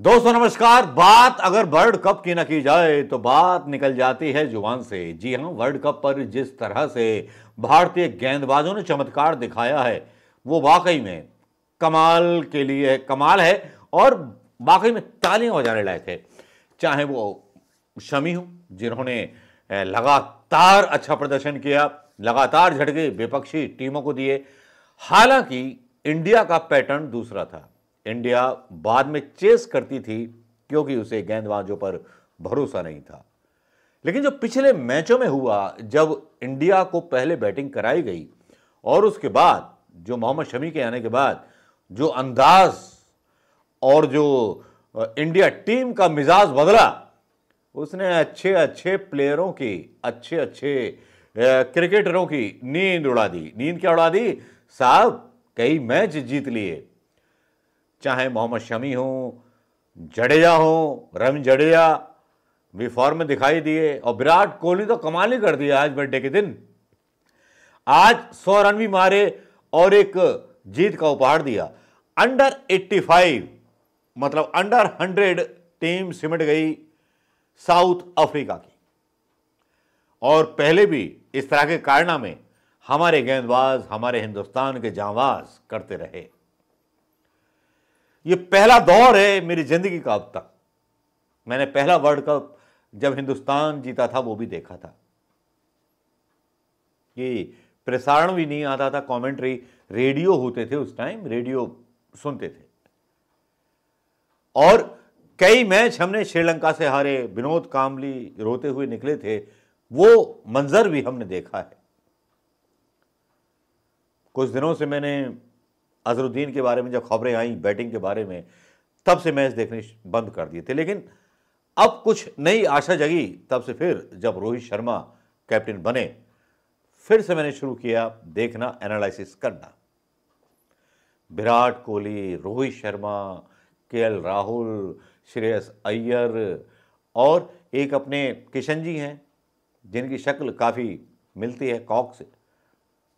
दोस्तों नमस्कार बात अगर वर्ल्ड कप की ना की जाए तो बात निकल जाती है जुबान से जी हां वर्ल्ड कप पर जिस तरह से भारतीय गेंदबाजों ने चमत्कार दिखाया है वो वाकई में कमाल के लिए कमाल है और वाकई में तालियां बजाने लायक है चाहे वो शमी हो जिन्होंने लगातार अच्छा प्रदर्शन किया लगातार झटके विपक्षी टीमों को दिए हालांकि इंडिया का पैटर्न दूसरा था इंडिया बाद में चेस करती थी क्योंकि उसे गेंदबाजों पर भरोसा नहीं था लेकिन जो पिछले मैचों में हुआ जब इंडिया को पहले बैटिंग कराई गई और उसके बाद जो मोहम्मद शमी के आने के बाद जो अंदाज और जो इंडिया टीम का मिजाज बदला उसने अच्छे अच्छे प्लेयरों की अच्छे अच्छे क्रिकेटरों की नींद उड़ा दी नींद क्या उड़ा दी साहब कई मैच जीत लिए चाहे मोहम्मद शमी हो जडेजा हो रवि जडेजा भी फॉर्म में दिखाई दिए और विराट कोहली तो कमाल ही कर दिया आज बर्थडे के दिन आज सौ रन भी मारे और एक जीत का उपहार दिया अंडर 85 मतलब अंडर 100 टीम सिमट गई साउथ अफ्रीका की और पहले भी इस तरह के कारना में हमारे गेंदबाज हमारे हिंदुस्तान के जांबाज करते रहे ये पहला दौर है मेरी ज़िंदगी का अब तक मैंने पहला वर्ल्ड कप जब हिंदुस्तान जीता था वो भी देखा था ये प्रसारण भी नहीं आता था कमेंट्री रेडियो होते थे उस टाइम रेडियो सुनते थे और कई मैच हमने श्रीलंका से हारे विनोद कामली रोते हुए निकले थे वो मंजर भी हमने देखा है कुछ दिनों से मैंने अजहरुद्दीन के बारे में जब खबरें आई बैटिंग के बारे में तब से मैच देखने बंद कर दिए थे लेकिन अब कुछ नई आशा जगी तब से फिर जब रोहित शर्मा कैप्टन बने फिर से मैंने शुरू किया देखना एनालिसिस करना विराट कोहली रोहित शर्मा के राहुल श्रेयस अय्यर और एक अपने किशन जी हैं जिनकी शक्ल काफ़ी मिलती है कॉक से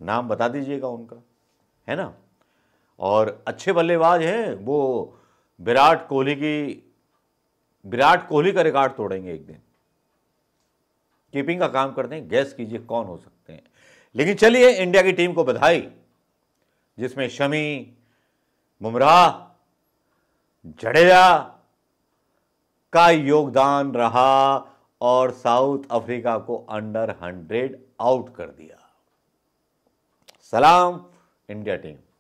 नाम बता दीजिएगा उनका है ना और अच्छे बल्लेबाज हैं वो विराट कोहली की विराट कोहली का रिकॉर्ड तोड़ेंगे एक दिन कीपिंग का काम करते हैं गैस कीजिए कौन हो सकते हैं लेकिन चलिए इंडिया की टीम को बधाई जिसमें शमी बुमराह जडेजा का योगदान रहा और साउथ अफ्रीका को अंडर हंड्रेड आउट कर दिया सलाम इंडिया टीम